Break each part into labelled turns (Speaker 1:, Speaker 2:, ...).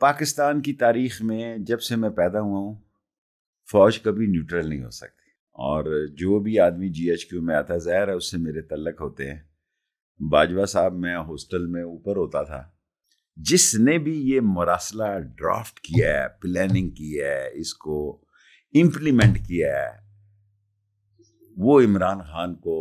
Speaker 1: पाकिस्तान की तारीख में जब से मैं पैदा हुआ हूँ फ़ौज कभी न्यूट्रल नहीं हो सकती और जो भी आदमी जी एच क्यू में आता ज़ाहिर है उससे मेरे तलक होते हैं बाजवा साहब मैं हॉस्टल में ऊपर होता था जिसने भी ये मरासला ड्राफ्ट किया है प्लानिंग की है इसको इम्प्लीमेंट किया है वो इमरान खान को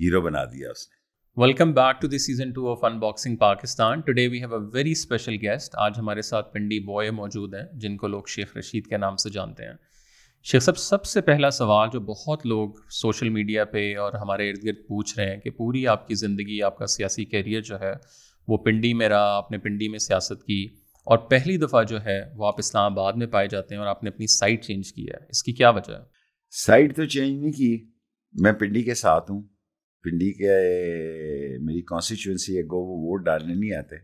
Speaker 1: हीरो बना दिया उसने
Speaker 2: welcome back to the season two of unboxing Pakistan today we have a very special guest आज हमारे साथ पिंडी बॉय मौजूद हैं जिनको लोग शेख रशीद के नाम से जानते हैं शेख साहब सबसे पहला सवाल जो बहुत लोग सोशल मीडिया पे और हमारे इर्द गिर्द पूछ रहे हैं कि पूरी आपकी ज़िंदगी आपका सियासी करियर जो है वो पिंडी में रहा आपने पिंडी में सियासत की और पहली दफ़ा जो है वो आप इस्लामाबाद में पाए जाते हैं और आपने अपनी साइट चेंज की है इसकी क्या वजह है
Speaker 1: साइट तो चेंज नहीं की मैं पिंडी के साथ हूँ पिंडी के मेरी कॉन्स्टिट्यूंसी है गो वो वोट डालने नहीं आते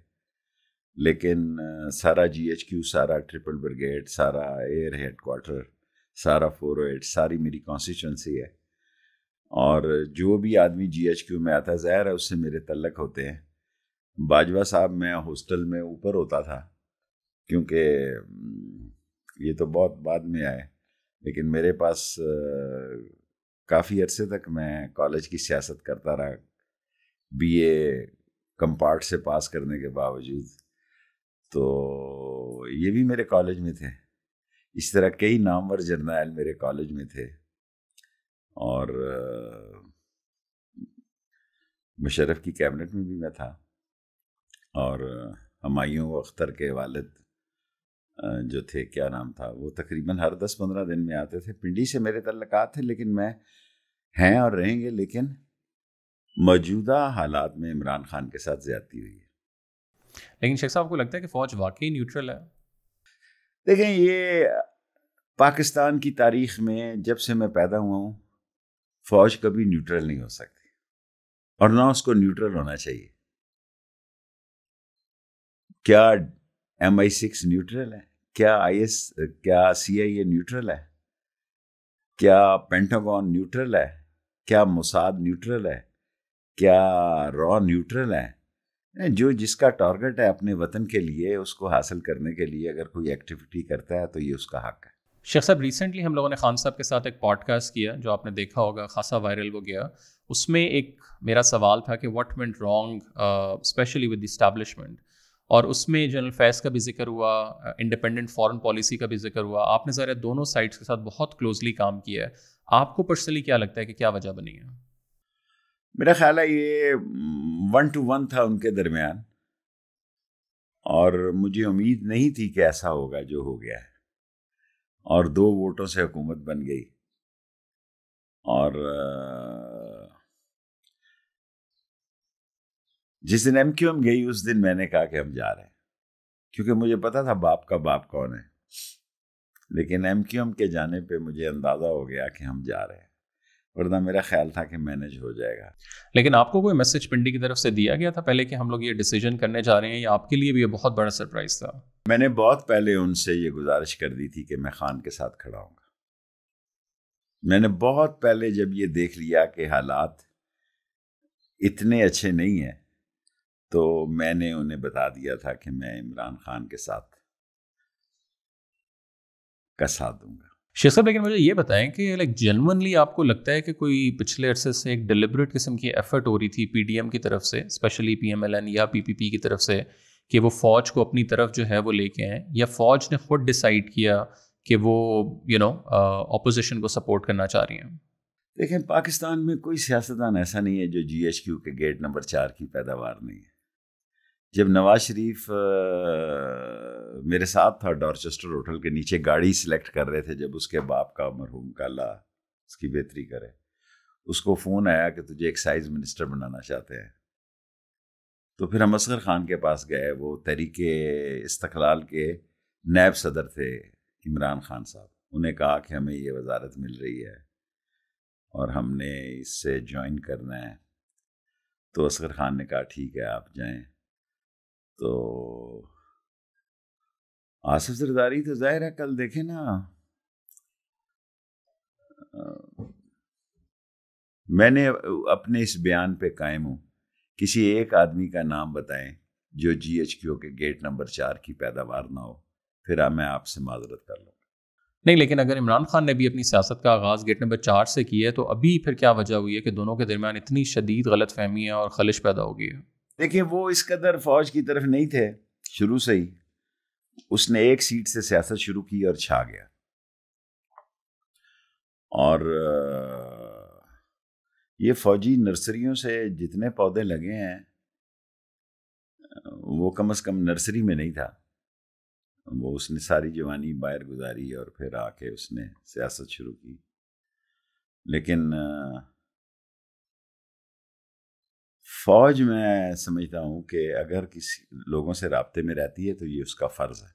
Speaker 1: लेकिन सारा जीएचक्यू सारा ट्रिपल ब्रिगेड सारा एयर हेड क्वार्टर सारा फोर एट oh सारी मेरी कॉन्स्टिट्यूंसी है और जो भी आदमी जीएचक्यू में आता ज़ाहिर है उससे मेरे तलक होते हैं बाजवा साहब मैं हॉस्टल में ऊपर होता था क्योंकि ये तो बहुत बाद में आए लेकिन मेरे पास काफ़ी अरसे तक मैं कॉलेज की सियासत करता रहा बी ए कम्पार्ट से पास करने के बावजूद तो ये भी मेरे कॉलेज में थे इस तरह कई नामवर जर्नैल मेरे कॉलेज में थे और मुशरफ की कैबिनेट में भी मैं था और हमायूं अख्तर के वालद जो थे क्या नाम था वो तकरीबन हर दस पंद्रह दिन में आते थे पिंडी से मेरे तल्लक थे लेकिन मैं हैं और रहेंगे लेकिन मौजूदा हालात में इमरान खान के साथ ज्यादती हुई है
Speaker 2: लेकिन शेख साहब को लगता है कि फौज वाकई न्यूट्रल है
Speaker 1: देखें ये पाकिस्तान की तारीख में जब से मैं पैदा हुआ हूँ फौज कभी न्यूट्रल नहीं हो सकती और ना उसको न्यूट्रल होना चाहिए क्या एम आई सिक्स न्यूट्रल है क्या आई एस क्या सी आई ए न्यूट्रल है क्या पेंटागॉन न्यूट्रल है क्या मुसाद न्यूट्रल है क्या रॉ न्यूट्रल है जो जिसका टारगेट है अपने वतन के लिए उसको हासिल करने के लिए अगर कोई एक्टिविटी करता है तो ये उसका हक है
Speaker 2: शेख साहब रिसेंटली हम लोगों ने खान साहब के साथ एक पॉडकास्ट किया जो आपने देखा होगा खासा वायरल हो गया उसमें एक मेरा सवाल था कि what went wrong specially with establishment और उसमें जनरल फैज का भी जिक्र हुआ इंडिपेंडेंट फॉरेन पॉलिसी का भी जिक्र हुआ आपने ज़रा दोनों साइड्स के साथ बहुत क्लोजली काम किया है आपको पर्सनली क्या लगता है कि क्या वजह बनी है
Speaker 1: मेरा ख्याल है ये वन टू वन था उनके दरमियान और मुझे उम्मीद नहीं थी कि ऐसा होगा जो हो गया है और दो वोटों से हुकूमत बन गई और जिस दिन एम क्यू एम गई उस दिन मैंने कहा कि हम जा रहे हैं क्योंकि मुझे पता था बाप का बाप कौन है लेकिन एम क्यू एम के जाने पे मुझे अंदाज़ा हो गया कि हम जा रहे हैं वरना मेरा ख्याल था कि मैनेज हो जाएगा
Speaker 2: लेकिन आपको कोई मैसेज पिंडी की तरफ से दिया गया था पहले कि हम लोग ये डिसीजन करने जा रहे हैं या आपके लिए भी ये बहुत बड़ा सरप्राइज था मैंने
Speaker 1: बहुत पहले उनसे ये गुजारिश कर दी थी कि मैं खान के साथ खड़ा हूँ मैंने बहुत पहले जब ये देख लिया कि हालात इतने अच्छे नहीं हैं तो मैंने उन्हें बता दिया था कि मैं इमरान खान के साथ
Speaker 2: का साथ दूंगा शेख साहब लेकिन मुझे ये बताएं कि लाइक जनवनली आपको लगता है कि कोई पिछले अरसे से एक डिलिब्रेट किस्म की एफर्ट हो रही थी एम की तरफ से स्पेशली एन या पी की तरफ से कि वो फौज को अपनी तरफ जो है वो लेके आए या फौज ने खुद डिसाइड किया कि वो यू नो अपोजिशन को सपोर्ट करना चाह रही हैं
Speaker 1: देखें पाकिस्तान में कोई सियासतदान ऐसा नहीं है जो क्यू के गेट नंबर चार की पैदावार नहीं है जब नवाज शरीफ मेरे साथ था डॉर्चेस्टर होटल के नीचे गाड़ी सिलेक्ट कर रहे थे जब उसके बाप का मरहूम का ला उसकी बेहतरी करे उसको फ़ोन आया कि तुझे एक्साइज मिनिस्टर बनाना चाहते हैं तो फिर हम असगर ख़ान के पास गए वो तरीके इस्तलाल के नैब सदर थे इमरान खान साहब उन्हें कहा कि हमें ये वजारत मिल रही है और हमने इससे ज्वाइन करना है तो असगर ख़ान ने कहा ठीक है आप जाएं तो आसिफ जरदारी तो जाहिर है कल देखे ना मैंने अपने इस बयान पे कायम हूँ किसी एक आदमी का नाम बताएं जो जी एच क्यू के गेट नंबर चार की पैदावार ना हो
Speaker 2: फिर मैं आपसे माजरत कर लूँगा नहीं लेकिन अगर इमरान खान ने भी अपनी सियासत का आगाज़ गेट नंबर चार से किया है तो अभी फिर क्या वजह हुई है कि दोनों के दरमियान इतनी शदीद गलत फहमी है और खलिश पैदा हो गई है
Speaker 1: देखिए वो इस कदर फौज की तरफ नहीं थे शुरू से ही उसने एक सीट से सियासत शुरू की और छा गया और ये फौजी नर्सरियों से जितने पौधे लगे हैं वो कम से कम नर्सरी में नहीं था वो उसने सारी जवानी बाहर गुजारी और फिर आके उसने सियासत शुरू की लेकिन फौज मैं समझता हूँ कि अगर किसी लोगों से रबते में रहती है तो ये उसका फ़र्ज़ है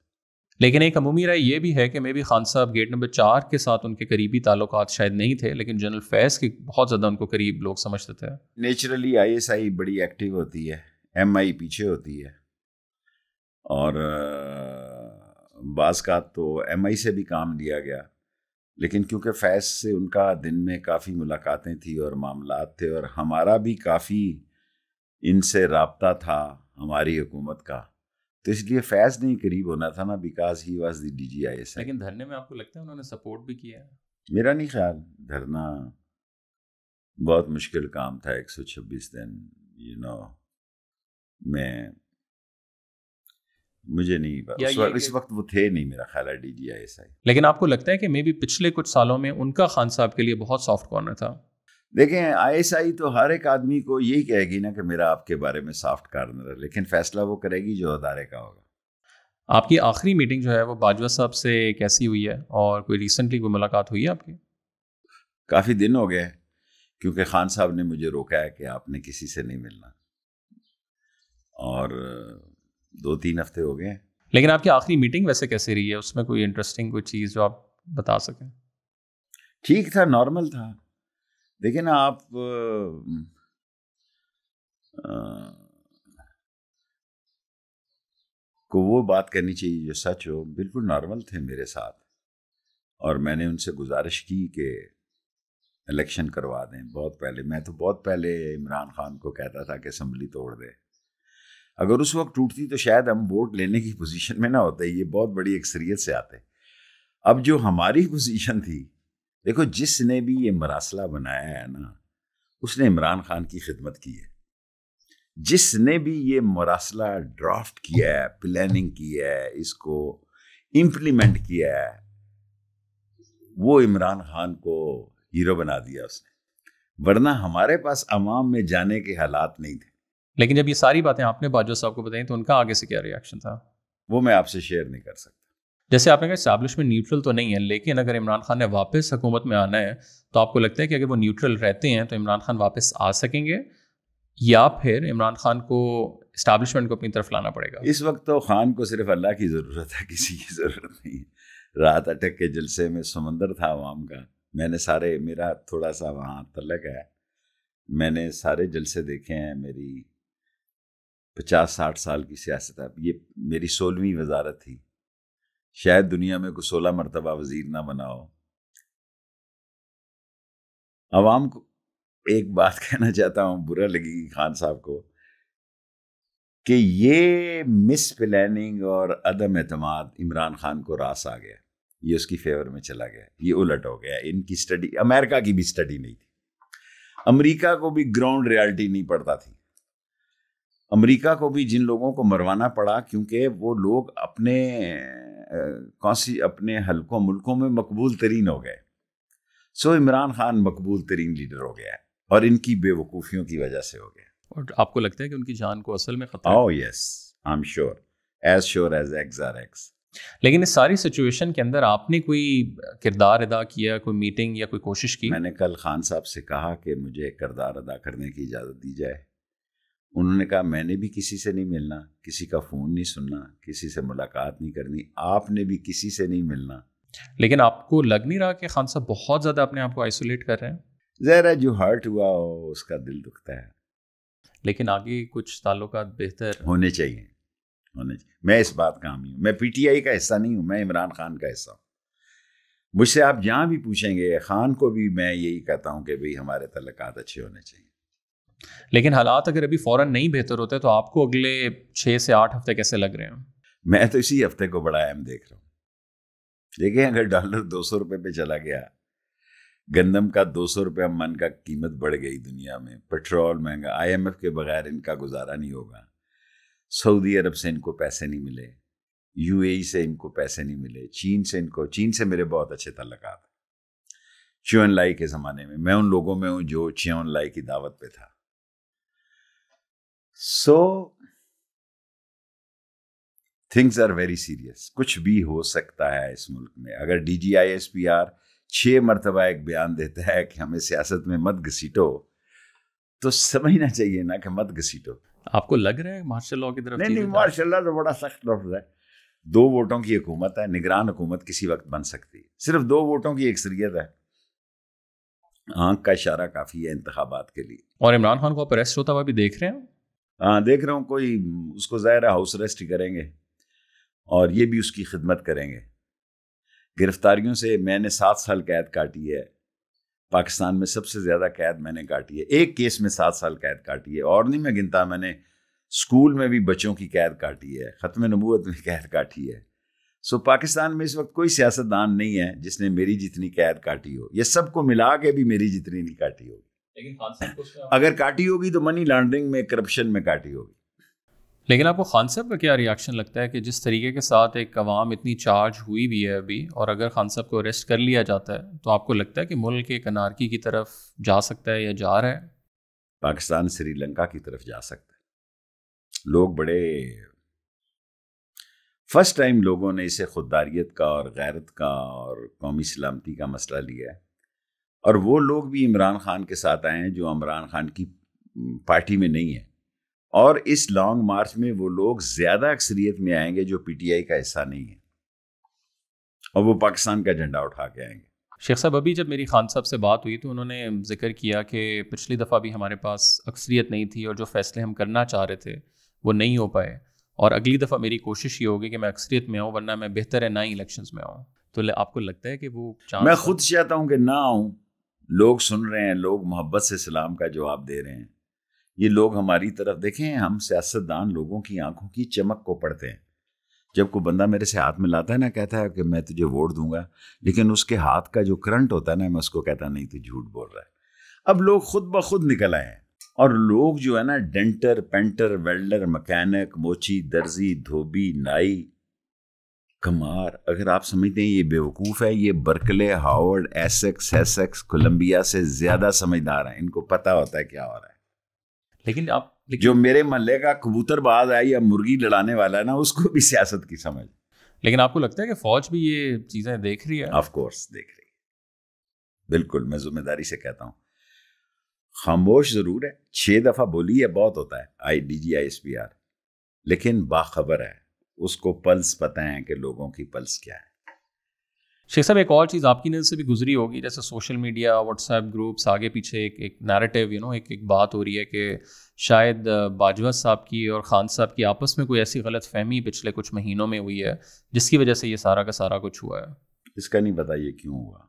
Speaker 2: लेकिन एक अमूमी राय यह भी है कि मे भी खान साहब गेट नंबर चार के साथ उनके करीबी ताल्लुक शायद नहीं थे लेकिन जनरल फैज़ के बहुत ज़्यादा उनको करीब लोग समझते थे
Speaker 1: नेचुरली आई बड़ी एक्टिव होती है एम आई पीछे होती है और बाज़ का तो एम आई से भी काम लिया गया लेकिन क्योंकि फैज़ से उनका दिन में काफ़ी मुलाकातें थी और मामला थे और हमारा भी काफ़ी इनसे रबता था हमारी हुकूमत का तो इसलिए फैज नहीं करीब होना था ना because he was the D G I S
Speaker 2: लेकिन धरने में आपको लगता है उन्होंने सपोर्ट भी किया
Speaker 1: मेरा नहीं ख्याल धरना बहुत मुश्किल काम था एक सौ छब्बीस दिन
Speaker 2: यू नो मैं मुझे नहीं पता उस, इस वक्त वो थे नहीं
Speaker 1: मेरा ख्याल है D G I S I
Speaker 2: लेकिन आपको लगता है कि मे बी पिछले कुछ सालों में उनका खान साहब के लिए बहुत सॉफ्ट कॉर्नर था
Speaker 1: देखें आईएसआई तो हर एक आदमी को यही कहेगी ना कि मेरा आपके बारे में सॉफ्ट कार्नर है लेकिन फैसला वो करेगी जो अदारे का होगा
Speaker 2: आपकी आखिरी मीटिंग जो है वो बाजवा साहब से कैसी हुई है और कोई रिसेंटली कोई मुलाकात हुई है आपकी
Speaker 1: काफ़ी दिन हो गए क्योंकि खान साहब ने मुझे रोका है कि आपने किसी से नहीं मिलना और दो तीन हफ्ते हो गए
Speaker 2: लेकिन आपकी आखिरी मीटिंग वैसे कैसे रही है उसमें कोई इंटरेस्टिंग कोई चीज़ जो आप बता सकें ठीक था नॉर्मल था देखिए ना आप
Speaker 1: आ, को वो बात करनी चाहिए जो सच हो बिल्कुल नॉर्मल थे मेरे साथ और मैंने उनसे गुजारिश की कि इलेक्शन करवा दें बहुत पहले मैं तो बहुत पहले इमरान खान को कहता था कि असम्बली तोड़ दे अगर उस वक्त टूटती तो शायद हम वोट लेने की पोजीशन में ना होते ये बहुत बड़ी अक्सरियत से आते अब जो हमारी पोजीशन थी देखो जिसने भी ये मरासला बनाया है ना उसने इमरान खान की खिदमत की है जिसने भी ये मरासला ड्राफ्ट किया है प्लानिंग की है इसको इम्प्लीमेंट किया है वो इमरान खान को हीरो बना दिया उसने वरना हमारे पास अवाम में जाने के हालात नहीं थे
Speaker 2: लेकिन जब ये सारी बातें आपने बाजवा साहब को बताई तो उनका आगे से क्या रिएक्शन था वो मैं आपसे शेयर नहीं कर सकता जैसे आपने कहा इस्टेब्लिशमेंट न्यूट्रल तो नहीं है लेकिन अगर इमरान खान ने वापस हुकूमत में आना है तो आपको लगता है कि अगर वो न्यूट्रल रहते हैं तो इमरान खान वापस आ सकेंगे या फिर इमरान खान को इस्टेब्लिशमेंट को अपनी तरफ लाना पड़ेगा
Speaker 1: इस वक्त तो खान को सिर्फ अल्लाह की ज़रूरत है किसी की ज़रूरत नहीं है रात अटक के जलसे में समंदर था आवाम का मैंने सारे मेरा थोड़ा सा वहाँ तलक है मैंने सारे जलसे देखे हैं मेरी पचास साठ साल की सियासत अब ये मेरी सोलहवीं वजारत थी शायद दुनिया में कोई सोलह मरतबा वजीर ना बनाओ आवाम को एक बात कहना चाहता हूँ बुरा लगेगी खान साहब को कि ये मिस प्लानिंग और अदम अतमाद इमरान खान को रास आ गया ये उसकी फेवर में चला गया ये उलट हो गया इनकी स्टडी अमेरिका की भी स्टडी नहीं थी अमेरिका को भी ग्राउंड रियलिटी नहीं पड़ता थी अमेरिका को भी जिन लोगों को मरवाना पड़ा क्योंकि वो लोग अपने कौसी अपने हल्कों मुल्कों में मकबूल तरीन हो गए सो इमरान खान मकबूल तरीन लीडर हो गया और इनकी बेवकूफ़ियों की वजह से हो गया
Speaker 2: और आपको लगता है कि उनकी जान को असल में खतरा हो yes I am sure as sure as X R X लेकिन इस सारी सिचुएशन के अंदर आपने कोई किरदार अदा किया कोई मीटिंग या कोई कोशिश की मैंने
Speaker 1: कल खान साहब से कहा कि मुझे किरदार अदा करने की इजाज़त दी जाए उन्होंने कहा मैंने भी किसी से नहीं मिलना किसी का फ़ोन नहीं सुनना किसी से मुलाकात नहीं करनी आपने भी किसी से नहीं मिलना
Speaker 2: लेकिन आपको लग नहीं रहा कि खान साहब बहुत ज़्यादा अपने आप को आइसोलेट कर रहे हैं
Speaker 1: जहरा जो हर्ट हुआ हो उसका दिल दुखता है लेकिन आगे
Speaker 2: कुछ ताल्लुक बेहतर
Speaker 1: होने चाहिए होने चाहिए मैं इस बात का हामी हूँ मैं पीटीआई का हिस्सा नहीं हूँ मैं इमरान खान का हिस्सा हूँ मुझसे आप जहाँ भी पूछेंगे खान को भी मैं
Speaker 2: यही कहता हूँ कि भाई
Speaker 1: हमारे तल्लक अच्छे होने चाहिए
Speaker 2: लेकिन हालात अगर अभी फ़ौरन नहीं बेहतर होते तो आपको अगले छः से आठ हफ्ते कैसे लग रहे हैं
Speaker 1: मैं तो इसी हफ्ते को बड़ा अहम देख रहा हूँ देखें अगर डॉलर दो सौ रुपये पे चला गया गंदम का दो सौ रुपये मन का कीमत बढ़ गई दुनिया में पेट्रोल महंगा आई एम एफ के बगैर इनका गुजारा नहीं होगा सऊदी अरब से इनको पैसे नहीं मिले ए e से इनको पैसे नहीं मिले चीन से इनको चीन से मेरे बहुत अच्छे तल्लक थे लाई के ज़माने में मैं उन लोगों में हूँ जो च्यून लाई की दावत पे था so things are very serious कुछ भी हो सकता है इस मुल्क में अगर D G I S P R छः मरतबा एक बयान देता है कि हमें सियासत में मत घसीटो तो समझना चाहिए ना कि मत घसीटो
Speaker 2: आपको लग रहा है मार्शल लॉ की तरफ नहीं नहीं
Speaker 1: मार्शल लॉ तो बड़ा सख्त लफ्ज है दो वोटों की हुकूमत है निगरान हुकूमत किसी वक्त बन सकती है सिर्फ दो वोटों की सरियत है आंख का इशारा काफ़ी है इंतबात के लिए
Speaker 2: और इमरान खान को आप अरेस्ट होता हुआ भी देख रहे हैं
Speaker 1: हाँ देख रहा हूँ कोई उसको ज़ाहिर हाउस अरेस्ट ही करेंगे और ये भी उसकी खिदमत करेंगे गिरफ्तारियों से मैंने सात साल कैद काटी है पाकिस्तान में सबसे ज़्यादा कैद मैंने काटी है एक केस में सात साल कैद काटी है और नहीं मैं गिनता मैंने स्कूल में भी बच्चों की कैद काटी है ख़त्म नबूत में कैद काटी है सो पाकिस्तान में इस वक्त कोई सियासतदान नहीं है जिसने मेरी जितनी कैद काटी हो यह सबको मिला के भी मेरी जितनी नहीं काटी होगी
Speaker 2: लेकिन अगर
Speaker 1: काटी होगी तो मनी लॉन्ड्रिंग में करप्शन में
Speaker 2: काटी होगी लेकिन आपको खान साहब का क्या रिएक्शन लगता है कि जिस तरीके के साथ एक अवाम इतनी चार्ज हुई भी है अभी और अगर खान साहब को अरेस्ट कर लिया जाता है तो आपको लगता है कि मुल्क एक अनारकी की तरफ जा सकता है या जा रहा है
Speaker 1: पाकिस्तान श्रीलंका की तरफ जा सकता है लोग बड़े फर्स्ट टाइम लोगों ने इसे खुददारियत का और गैरत का और कौमी सलामती का मसला लिया है और वो लोग भी इमरान खान के साथ आए हैं जो इमरान खान की पार्टी में नहीं है और इस लॉन्ग मार्च में वो लोग ज़्यादा अक्सरियत में आएंगे जो पीटीआई का हिस्सा नहीं है और वो पाकिस्तान का झंडा उठा के आएंगे
Speaker 2: शेख साहब अभी जब मेरी खान साहब से बात हुई तो उन्होंने जिक्र किया कि पिछली दफ़ा भी हमारे पास अक्सरियत नहीं थी और जो फैसले हम करना चाह रहे थे वो नहीं हो पाए और अगली दफ़ा मेरी कोशिश ये होगी कि मैं अक्सरियत में आऊँ वरना मैं बेहतर है ना ही इलेक्शन में आऊँ तो आपको लगता है कि वो मैं खुद
Speaker 1: चाहता हूँ कि ना आऊँ लोग सुन रहे हैं लोग मोहब्बत से सलाम का जवाब दे रहे हैं ये लोग हमारी तरफ देखें हम सियासतदान लोगों की आंखों की चमक को पढ़ते हैं जब कोई बंदा मेरे से हाथ मिलाता है ना कहता है कि मैं तुझे वोट दूंगा लेकिन उसके हाथ का जो करंट होता है ना मैं उसको कहता नहीं तू झूठ बोल रहा है अब लोग खुद ब खुद निकल आए हैं और लोग जो है ना डेंटर पेंटर वेल्डर मकैनिक मोची दर्जी धोबी नाई कमार अगर आप समझते हैं ये बेवकूफ़ है ये बर्कले हावर्ड एसेक्स हेसेक्स कोलंबिया से ज़्यादा समझदार हैं इनको पता होता है क्या हो रहा है लेकिन आप लेकिन... जो मेरे मल्ले का कबूतरबाज है या मुर्गी लड़ाने वाला है ना उसको भी सियासत की समझ
Speaker 2: लेकिन आपको लगता है कि फौज भी ये चीज़ें देख रही है ऑफ कोर्स देख रही
Speaker 1: है बिल्कुल मैं जिम्मेदारी से कहता हूँ खामोश ज़रूर है छह दफ़ा बोली है बहुत होता है I D G I S P R लेकिन बाखबर है उसको पल्स पता है कि लोगों की
Speaker 2: पल्स क्या है शेख साहब एक और चीज़ आपकी नज़र से भी गुजरी होगी जैसे सोशल मीडिया व्हाट्सएप ग्रुप्स आगे पीछे एक एक नैरेटिव यू नो एक एक बात हो रही है कि शायद बाजवा साहब की और ख़ान साहब की आपस में कोई ऐसी गलत फहमी पिछले कुछ महीनों में हुई है जिसकी वजह से ये सारा का सारा कुछ हुआ है
Speaker 1: इसका नहीं पता ये क्यों हुआ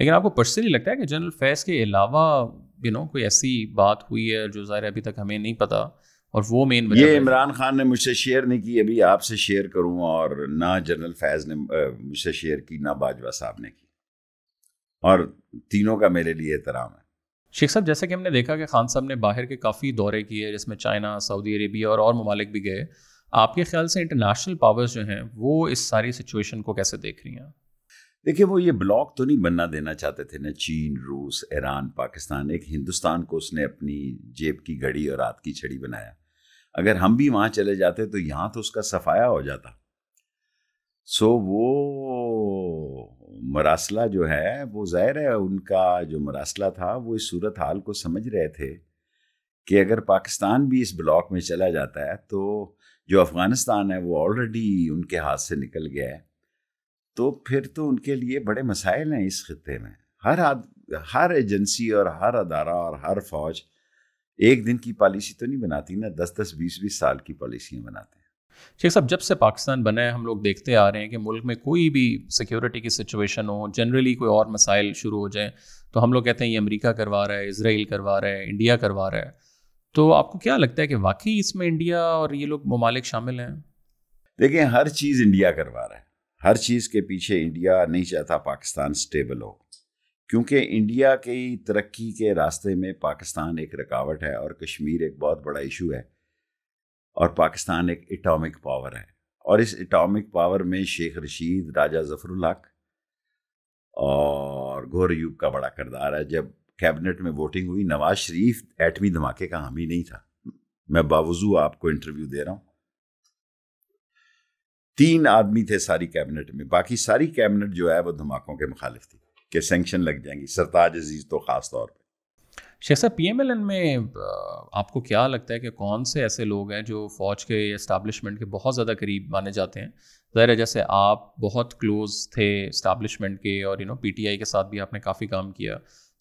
Speaker 2: लेकिन आपको पर्सनली लगता है कि जनरल फैज़ के अलावा यू नो कोई ऐसी बात हुई है जो ज़ाहिर अभी तक हमें नहीं पता और वो मेन ये
Speaker 1: इमरान खान ने मुझसे शेयर नहीं की अभी आपसे शेयर करूं और ना जनरल फैज़ ने मुझसे शेयर की ना बाजवा साहब ने की और तीनों का मेरे लिए एहतराम है
Speaker 2: शेख साहब जैसे कि हमने देखा कि खान साहब ने बाहर के काफ़ी दौरे किए जिसमें चाइना सऊदी अरेबिया और और ममालिक भी गए आपके ख्याल से इंटरनेशनल पावर्स जो हैं वो इस सारी सिचुएशन को कैसे देख रही हैं
Speaker 1: देखिए वो ये ब्लॉक तो नहीं बनना देना चाहते थे ना चीन रूस ईरान पाकिस्तान एक हिंदुस्तान को उसने अपनी जेब की घड़ी और रात की छड़ी बनाया अगर हम भी वहाँ चले जाते तो यहाँ तो उसका सफाया हो जाता सो so, वो मरासला जो है वो ज़ाहिर है उनका जो मरासला था वो इस सूरत हाल को समझ रहे थे कि अगर पाकिस्तान भी इस ब्लॉक में चला जाता है तो जो अफ़गानिस्तान है वो ऑलरेडी उनके हाथ से निकल गया है तो फिर तो उनके लिए बड़े मसाइल हैं इस खत्े में हर आद हर एजेंसी और हर अदारा और हर फौज एक दिन की पॉलिसी तो नहीं बनाती ना दस दस बीस बीस साल की पॉलिसियाँ बनाते हैं
Speaker 2: शेख साहब जब से पाकिस्तान बने हम लोग देखते आ रहे हैं कि मुल्क में कोई भी सिक्योरिटी की सिचुएशन हो जनरली कोई और मसाइल शुरू हो जाए तो हम लोग कहते हैं ये अमेरिका करवा रहा है इसराइल करवा रहा है इंडिया करवा रहा है तो आपको क्या लगता है कि वाकई इसमें इंडिया और ये लोग ममालिक शामिल हैं देखिए हर चीज़ इंडिया करवा
Speaker 1: रहा है हर चीज़ के पीछे इंडिया नहीं चाहता पाकिस्तान स्टेबल हो क्योंकि इंडिया की तरक्की के रास्ते में पाकिस्तान एक रुकावट है और कश्मीर एक बहुत बड़ा इशू है और पाकिस्तान एक एटॉमिक पावर है और इस एटॉमिक पावर में शेख रशीद राजा जफरुल हक और घोर यूब का बड़ा करदार है जब कैबिनेट में वोटिंग हुई नवाज शरीफ एटमी धमाके का हामी नहीं था मैं बावजू आपको इंटरव्यू दे रहा हूं तीन आदमी थे सारी कैबिनेट में बाकी सारी कैबिनेट जो है वो धमाकों के मुखालिफ थी के सेंक्शन लग जाएंगी सरताज
Speaker 2: अजीज तो ख़ास तौर पर शेख साहब पी में आपको क्या लगता है कि कौन से ऐसे लोग हैं जो फ़ौज के इस्टबलिशमेंट के बहुत ज़्यादा करीब माने जाते हैं ज़ाहिर है जैसे आप बहुत क्लोज थे इस्टबलिशमेंट के और यू नो पीटीआई के साथ भी आपने काफ़ी काम किया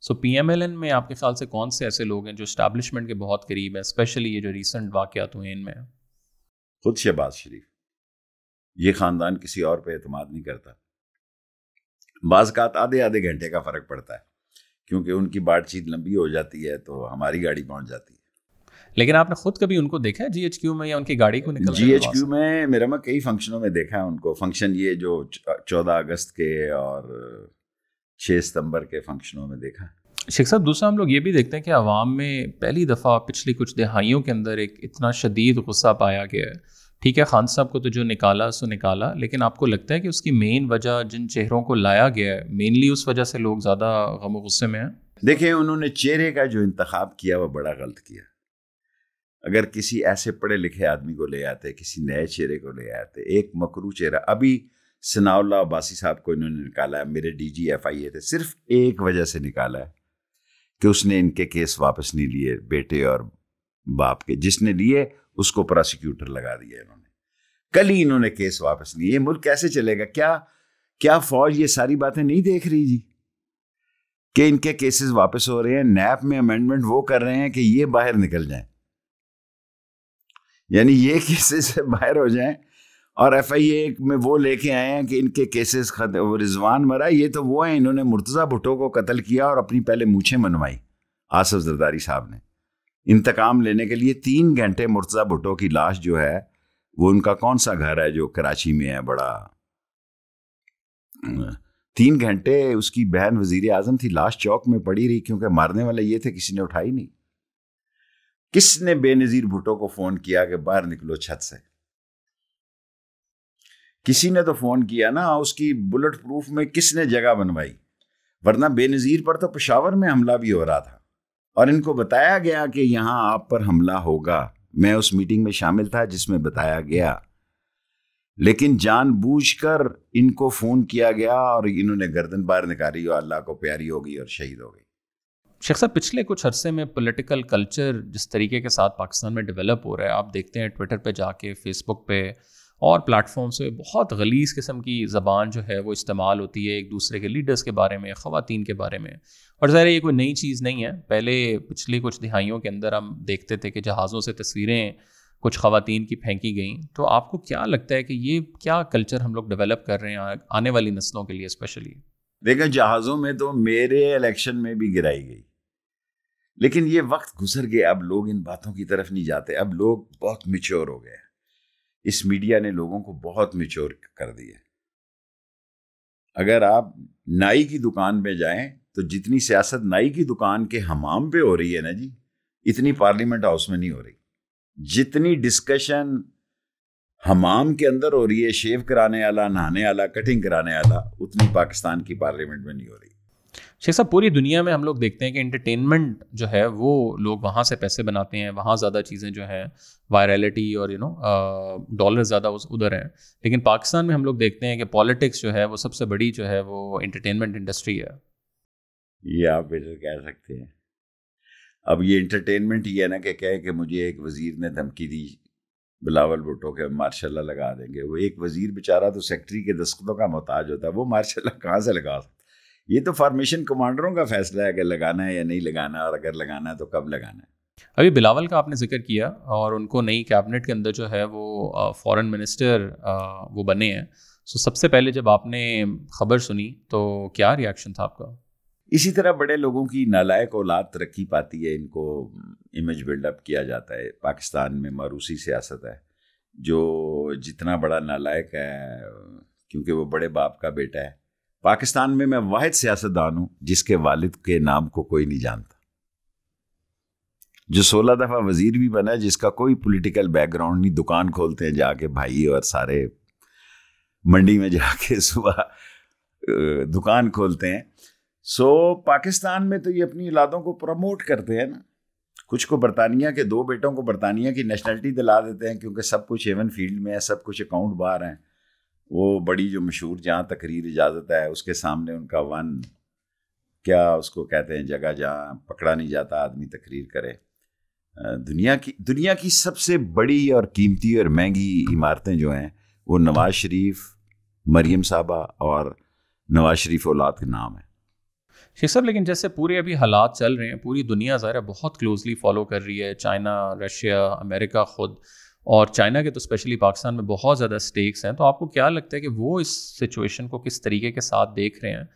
Speaker 2: सो पी में आपके ख्याल से कौन से ऐसे लोग हैं जो इस्टबलिशमेंट के बहुत करीब हैं स्पेशली ये जो रिसेंट वाक़ात हुए इनमें
Speaker 1: खुद शहबाज शरीफ ये ख़ानदान किसी और पर अतमाद नहीं करता बाज़ात आधे आधे घंटे का फ़र्क पड़ता है क्योंकि उनकी बातचीत लंबी हो जाती है तो हमारी गाड़ी पहुंच जाती है
Speaker 2: लेकिन आपने खुद कभी उनको देखा है जी में या उनकी गाड़ी को जी एच क्यू
Speaker 1: में मेरा मैं कई फंक्शनों में देखा है उनको फंक्शन ये जो चौदह अगस्त के और छः सितंबर के फंक्शनों में
Speaker 2: देखा है शेख साहब दूसरा हम लोग ये भी देखते हैं कि आवाम में पहली दफ़ा पिछली कुछ दहाइयों के अंदर एक इतना शदीद गुस्सा पाया गया है ठीक है खान साहब को तो जो निकाला सो निकाला लेकिन आपको लगता है कि उसकी मेन वजह जिन चेहरों को लाया गया है मेनली उस वजह से लोग ज़्यादा गम गुस्से में हैं
Speaker 1: देखिए उन्होंने चेहरे का जो इंतखब किया वह बड़ा गलत किया अगर किसी ऐसे पढ़े लिखे आदमी को ले आते किसी नए चेहरे को ले आते एक मकरू चेहरा अभी सनाउल्ला अब्बासी साहब को इन्होंने निकाला है मेरे डी जी एफ आई ए थे सिर्फ एक वजह से निकाला है कि उसने इनके केस वापस नहीं लिए बेटे और बाप के जिसने लिए उसको प्रोसिक्यूटर लगा दिया इन्होंने कल ही इन्होंने केस वापस लिए मुल्क कैसे चलेगा क्या क्या फौज ये सारी बातें नहीं देख रही जी कि इनके केसेस वापस हो रहे हैं नैप में अमेंडमेंट वो कर रहे हैं कि ये बाहर निकल जाएं यानी ये केसेस बाहर हो जाएं और एफ आई ए में वो लेके आए हैं कि इनके केसेस रिजवान मरा ये तो वो है इन्होंने मुर्तज़ा भुट्टो को कत्ल किया और अपनी पहले मूछें मनवाई आसफ जरदारी साहब ने इंतकाम लेने के लिए तीन घंटे मुर्तज़ा भुट्टो की लाश जो है वो उनका कौन सा घर है जो कराची में है बड़ा तीन घंटे उसकी बहन वजीर आजम थी लाश चौक में पड़ी रही क्योंकि मारने वाले ये थे किसी ने उठाई नहीं किसने बेनज़ीर भुट्टो को फ़ोन किया कि बाहर निकलो छत से किसी ने तो फ़ोन किया ना उसकी बुलेट प्रूफ में किसने जगह बनवाई वरना बेनज़ीर पर तो पेशावर में हमला भी हो रहा था और इनको बताया गया कि यहां आप पर हमला होगा मैं उस मीटिंग में शामिल था जिसमें बताया गया लेकिन जानबूझकर इनको फ़ोन किया गया और इन्होंने गर्दन बाहर निकाली और अल्लाह को प्यारी हो गई और शहीद
Speaker 2: हो गई शेख साहब पिछले कुछ अरसे में पॉलिटिकल कल्चर जिस तरीके के साथ पाकिस्तान में डेवलप हो रहा है आप देखते हैं ट्विटर पे जाके फेसबुक पे और प्लेटफॉर्म से बहुत गलीस किस्म की ज़बान जो है वो इस्तेमाल होती है एक दूसरे के लीडर्स के बारे में ख़वान के बारे में और ज़ाहिर ये कोई नई चीज़ नहीं है पहले पिछली कुछ दिहाइयों के अंदर हम देखते थे कि जहाज़ों से तस्वीरें कुछ खातन की फेंकी गई तो आपको क्या लगता है कि ये क्या कल्चर हम लोग डेवलप कर रहे हैं आने वाली नस्लों के लिए स्पेशली
Speaker 1: देखा जहाज़ों में तो मेरे इलेक्शन में भी गिराई गई लेकिन ये वक्त गुजर गया अब लोग इन बातों की तरफ नहीं जाते अब लोग बहुत मिच्योर हो गए इस मीडिया ने लोगों को बहुत मिच्योर कर दिया अगर आप नाई की दुकान में जाएं तो जितनी सियासत नाई की दुकान के हमाम पे हो रही है ना जी इतनी पार्लियामेंट हाउस में नहीं हो रही जितनी डिस्कशन हमाम के अंदर हो रही है शेव कराने वाला
Speaker 2: नहाने वाला कटिंग कराने वाला उतनी पाकिस्तान की पार्लियामेंट में नहीं हो रही शेख साहब पूरी दुनिया में हम लोग देखते हैं कि एंटरटेनमेंट जो है वो लोग वहाँ से पैसे बनाते हैं वहाँ ज़्यादा चीज़ें जो हैं वायरलिटी और यू नो डॉलर ज़्यादा उस उधर हैं लेकिन पाकिस्तान में हम लोग देखते हैं कि पॉलिटिक्स जो है वो सबसे बड़ी जो है वो इंटरटेनमेंट इंडस्ट्री है
Speaker 1: ये आप बेटर कह सकते हैं अब ये इंटरटेनमेंट ही है ना कि कहे कि मुझे एक वज़ीर ने धमकी दी बिलावल भुट्टो के मार्शाला लगा देंगे वो एक वज़ीर बेचारा तो सेक्रेटरी के दस्खतों का मोहताज होता है वो मार्शाला कहाँ से लगा सकता ये तो फॉर्मेशन कमांडरों का फैसला है अगर लगाना है या नहीं लगाना और अगर लगाना है तो कब लगाना है
Speaker 2: अभी बिलावल का आपने जिक्र किया और उनको नई कैबिनेट के अंदर जो है वो फॉरेन मिनिस्टर वो बने हैं सो सबसे पहले जब आपने खबर सुनी तो क्या रिएक्शन था आपका
Speaker 1: इसी तरह बड़े लोगों की नालायक औलाद तरक्की पाती है इनको इमेज बिल्डअप किया जाता है पाकिस्तान में मारूसी सियासत है जो जितना बड़ा नालायक है क्योंकि वो बड़े बाप का बेटा है पाकिस्तान में मैं वाहिद सियासतदान हूं जिसके वालिद के नाम को कोई नहीं जानता जो सोलह दफ़ा वजीर भी बना जिसका कोई पॉलिटिकल बैकग्राउंड नहीं दुकान खोलते हैं जाके भाई और सारे मंडी में जाके सुबह दुकान खोलते हैं सो पाकिस्तान में तो ये अपनी औलादों को प्रमोट करते हैं ना कुछ को बरतानिया के दो बेटों को बरतानिया की नेशनलिटी दिला देते हैं क्योंकि सब कुछ एवन फील्ड में है सब कुछ अकाउंट बाहर हैं वो बड़ी जो मशहूर जहाँ तकरीर इजाज़त है उसके सामने उनका वन क्या उसको कहते हैं जगह जहाँ पकड़ा नहीं जाता आदमी तकरीर करे दुनिया की दुनिया की सबसे बड़ी और कीमती और महंगी इमारतें जो हैं वो नवाज़ शरीफ मरीम साहबा और नवाज़ शरीफ औलाद के नाम है
Speaker 2: शेख साहब लेकिन जैसे पूरे अभी हालात चल रहे हैं पूरी दुनिया ज़ाहिर बहुत क्लोजली फॉलो कर रही है चाइना रशिया अमेरिका ख़ुद और चाइना के तो स्पेशली पाकिस्तान में बहुत ज़्यादा स्टेक्स हैं तो आपको क्या लगता है कि वो इस सिचुएशन को किस तरीके के साथ देख रहे हैं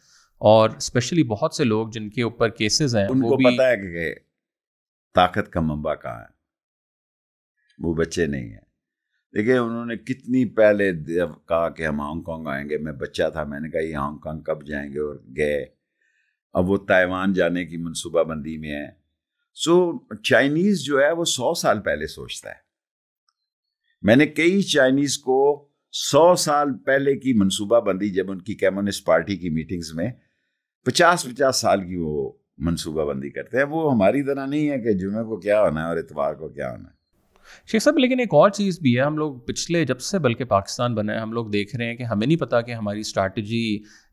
Speaker 2: और स्पेशली बहुत से लोग जिनके ऊपर केसेस हैं उनको वो भी पता है
Speaker 1: कि ताकत का मंबा कहाँ है वो बच्चे नहीं हैं देखिए उन्होंने कितनी पहले कहा कि हम हांगकॉन्ग आएंगे मैं बच्चा था मैंने कहा ये हांगकॉन्ग कब जाएंगे और गए अब वो ताइवान जाने की मनसूबाबंदी में है सो so, चाइनीज़ जो है वो सौ साल पहले सोचता है मैंने कई चाइनीज को सौ साल पहले की बंदी जब उनकी कम्युनिस्ट पार्टी की मीटिंग्स में पचास पचास साल की वो मनसूबाबंदी करते हैं वो हमारी तरह नहीं है कि जुमे को क्या होना है और इतवार को क्या होना है
Speaker 2: शेख साहब लेकिन एक और चीज़ भी है हम लोग पिछले जब से बल्कि पाकिस्तान बना है हम लोग देख रहे हैं कि हमें नहीं पता कि हमारी स्ट्रैटेजी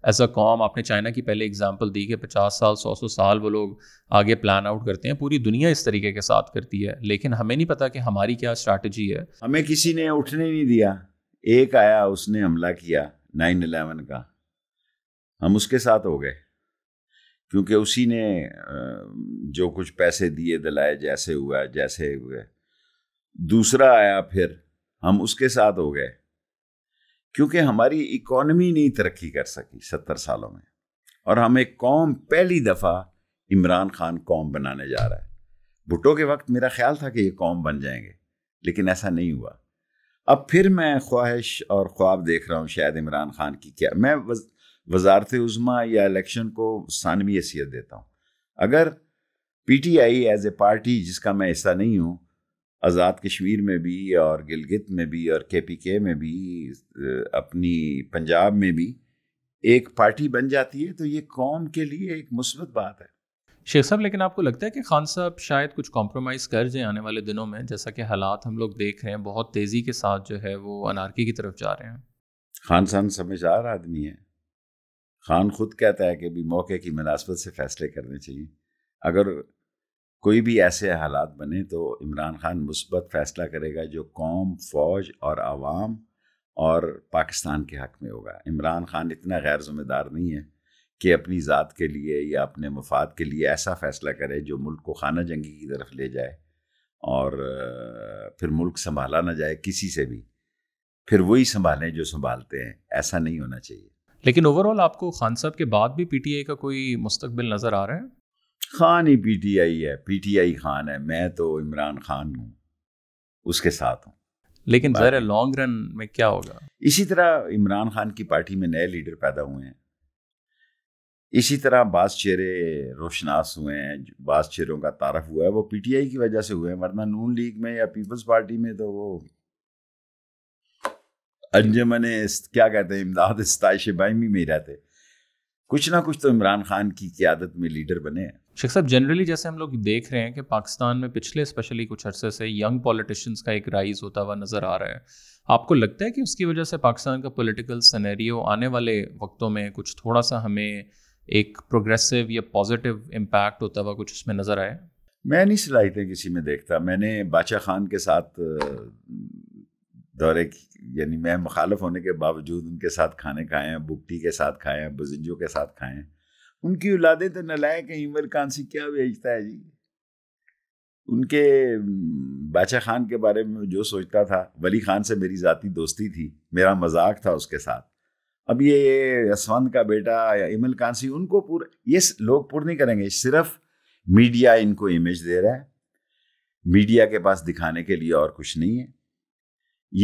Speaker 2: एज अ कॉम आपने चाइना की पहले एग्जांपल दी कि 50 साल 100 सौ साल वो लोग आगे प्लान आउट करते हैं पूरी दुनिया इस तरीके के साथ करती है लेकिन हमें नहीं पता कि हमारी क्या स्ट्रैटेजी है
Speaker 1: हमें किसी ने उठने नहीं दिया एक आया उसने हमला किया नाइन अलेवन का हम उसके साथ हो गए क्योंकि उसी ने जो कुछ पैसे दिए दिलाए जैसे हुआ जैसे हुए दूसरा आया फिर हम उसके साथ हो गए क्योंकि हमारी इकोनमी नहीं तरक्की कर सकी सत्तर सालों में और हम एक कौम पहली दफ़ा इमरान खान कौम बनाने जा रहा है भुट्टो के वक्त मेरा ख्याल था कि ये कौम बन जाएंगे लेकिन ऐसा नहीं हुआ अब फिर मैं ख्वाहिश और ख्वाब देख रहा हूँ शायद इमरान खान की क्या मैं वजारत उज़मा या इलेक्शन को सानवी हैसियत देता हूँ अगर P T I as a party जिसका मैं हिस्सा नहीं हूँ आज़ाद कश्मीर में भी और गिलगित में भी और के पी के में भी अपनी पंजाब में भी एक पार्टी बन जाती है तो ये कौम के लिए एक मुस्बत बात है
Speaker 2: शेख साहब लेकिन आपको लगता है कि खान साहब शायद कुछ कॉम्प्रोमाइज़ कर जाए आने वाले दिनों में जैसा कि हालात हम लोग देख रहे हैं बहुत तेज़ी के साथ जो है वो अनारकी की तरफ जा रहे हैं
Speaker 1: खान साहब समझदार आदमी है खान खुद कहता है कि भी मौके की मुनासबत से फैसले करने चाहिए अगर कोई भी ऐसे हालात बने तो इमरान खान मुस्बत फैसला करेगा जो कौम फौज और आवाम और पाकिस्तान के हक में होगा इमरान खान इतना गैर जिम्मेदार नहीं है कि अपनी ज़ात के लिए या अपने मफाद के लिए ऐसा फ़ैसला करे जो मुल्क को खाना जंगी की तरफ ले जाए और फिर मुल्क संभाला ना जाए किसी से भी फिर वही संभालें जो संभालते हैं ऐसा नहीं
Speaker 2: होना चाहिए लेकिन ओवरऑल आपको खान साहब के बाद भी पीटीआई का कोई मुस्तबिल नज़र आ रहा है
Speaker 1: खान ही पीटीआई है पीटीआई खान है मैं तो इमरान खान हूँ उसके साथ हूँ
Speaker 2: लेकिन ज़रा लॉन्ग रन में क्या होगा
Speaker 1: इसी तरह इमरान खान की पार्टी में नए लीडर पैदा हुए हैं इसी तरह बास चेहरे रोशनास हुए हैं बास चेहरों का तारफ हुआ है वो पीटीआई की वजह से हुए हैं वरना नून लीग में या पीपल्स पार्टी में तो वो अंजमन क्या कहते हैं इमदाद इस्ताइश बाइमी में ही रहते कुछ ना कुछ तो इमरान खान की क्यादत में लीडर बने हैं
Speaker 2: शेख साहब जनरली जैसे हम लोग देख रहे हैं कि पाकिस्तान में पिछले स्पेशली कुछ अरसे से यंग पॉलिटिशियंस का एक राइज होता हुआ नज़र आ रहा है आपको लगता है कि उसकी वजह से पाकिस्तान का पॉलिटिकल सनेरियो आने वाले वक्तों में कुछ थोड़ा सा हमें एक प्रोग्रेसिव या पॉजिटिव इम्पैक्ट होता हुआ कुछ उसमें नज़र आया
Speaker 1: मैं नहीं सलाहितें किसी में देखता मैंने बादशाह खान के साथ दौरे यानी मैं मुखालफ होने के बावजूद उनके साथ खाने खाए हैं के साथ खाए हैं बुजिंजों के साथ खाए हैं उनकी औलादे तो नलायक हैं इमर खान से क्या भेजता है जी उनके बादशाह खान के बारे में जो सोचता था वली खान से मेरी ज़ाती दोस्ती थी मेरा मजाक था उसके साथ अब ये यसवंत का बेटा या इमल कांसी उनको पूरा ये लोग पूरा नहीं करेंगे सिर्फ मीडिया इनको इमेज दे रहा है मीडिया के पास दिखाने के लिए और कुछ नहीं है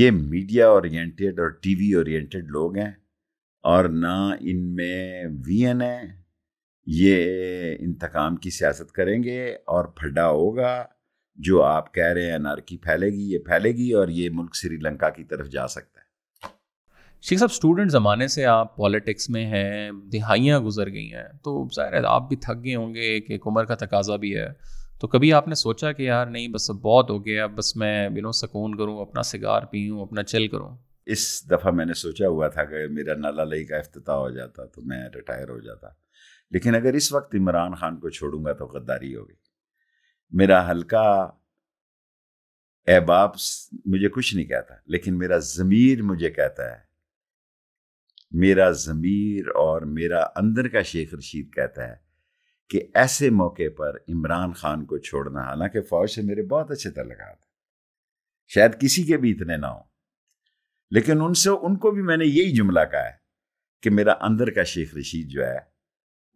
Speaker 1: ये मीडिया ओरिएंटेड और टीवी ओरिएंटेड लोग हैं और ना इनमें वीएन है ये इंतकाम की सियासत करेंगे और फड्डा होगा जो आप कह रहे हैं अनारकी फैलेगी ये फैलेगी और ये मुल्क श्रीलंका की तरफ जा सकता है
Speaker 2: शेख साहब स्टूडेंट ज़माने से आप पॉलिटिक्स में हैं दिहाइयाँ गुजर गई हैं तो ज़ाहिर है आप भी थक गए होंगे कि एक उम्र का तकाजा भी है तो कभी आपने सोचा कि यार नहीं बस अब बहुत हो गया बस मैं बिनो सकून करूँ अपना सिगार पीऊँ अपना चिल करूँ
Speaker 1: इस दफ़ा मैंने सोचा हुआ था कि मेरा नाला लई का अफ्ताह हो जाता तो मैं रिटायर हो जाता लेकिन अगर इस वक्त इमरान खान को छोड़ूंगा तो गद्दारी होगी मेरा हल्का एहबाब मुझे कुछ नहीं कहता लेकिन मेरा ज़मीर मुझे कहता है मेरा ज़मीर और मेरा अंदर का शेख रशीद कहता है कि ऐसे मौके पर इमरान खान को छोड़ना हालांकि फ़ौज से मेरे बहुत अच्छे तलकात शायद किसी के भी इतने ना हो लेकिन उनसे उनको भी मैंने यही जुमला कहा है कि मेरा अंदर का शेख रशीद जो है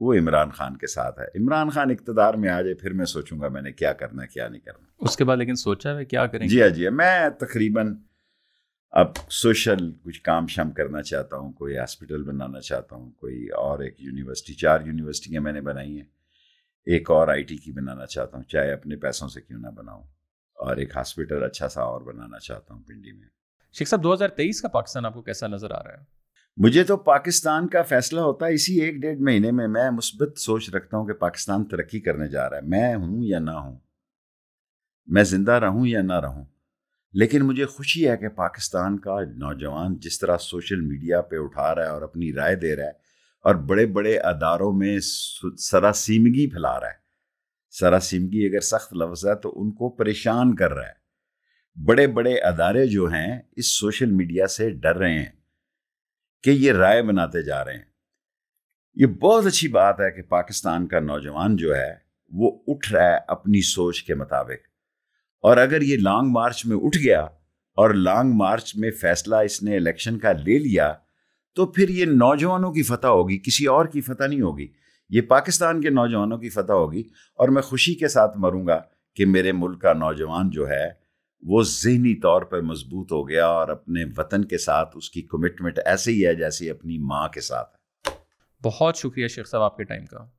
Speaker 1: वो इमरान खान के साथ है इमरान खान इकतदार में आ जाए फिर मैं सोचूंगा मैंने क्या करना क्या नहीं करना
Speaker 2: उसके बाद लेकिन सोचा है क्या करें जी हाँ जी हाँ।
Speaker 1: मैं तकरीबन अब सोशल कुछ काम शाम करना चाहता हूँ कोई हॉस्पिटल बनाना चाहता हूँ कोई और एक यूनिवर्सिटी चार यूनिवर्सिटियाँ मैंने बनाई हैं एक और आईटी की बनाना चाहता हूँ चाहे अपने पैसों से क्यों ना बनाऊँ और एक हॉस्पिटल अच्छा सा और
Speaker 2: बनाना चाहता हूँ पिंडी में शेख साहब 2023 का पाकिस्तान आपको कैसा नज़र आ रहा है
Speaker 1: मुझे तो पाकिस्तान का फैसला होता है इसी एक डेढ़ महीने में मैं मुस्बत सोच रखता हूँ कि पाकिस्तान तरक्की करने जा रहा है मैं हूँ या ना हूँ मैं जिंदा रहूँ या ना रहूँ लेकिन मुझे खुशी है कि पाकिस्तान का नौजवान जिस तरह सोशल मीडिया पे उठा रहा है और अपनी राय दे रहा है और बड़े बड़े अदारों में सरासीमगी फैला रहा है सरासीमगी अगर सख्त लफ्ज़ है तो उनको परेशान कर रहा है बड़े बड़े अदारे जो हैं इस सोशल मीडिया से डर रहे हैं कि ये राय बनाते जा रहे हैं ये बहुत अच्छी बात है कि पाकिस्तान का नौजवान जो है वो उठ रहा है अपनी सोच के मुताबिक और अगर ये लॉन्ग मार्च में उठ गया और लॉन्ग मार्च में फैसला इसने इलेक्शन का ले लिया तो फिर ये नौजवानों की फतह होगी किसी और की फतह नहीं होगी ये पाकिस्तान के नौजवानों की फतह होगी और मैं खुशी के साथ मरूंगा कि मेरे मुल्क का नौजवान जो है वो जहनी तौर पर मजबूत हो गया और अपने वतन के साथ उसकी कमिटमेंट ऐसे ही है जैसे अपनी माँ के साथ है
Speaker 2: बहुत शुक्रिया शेख साहब आपके टाइम का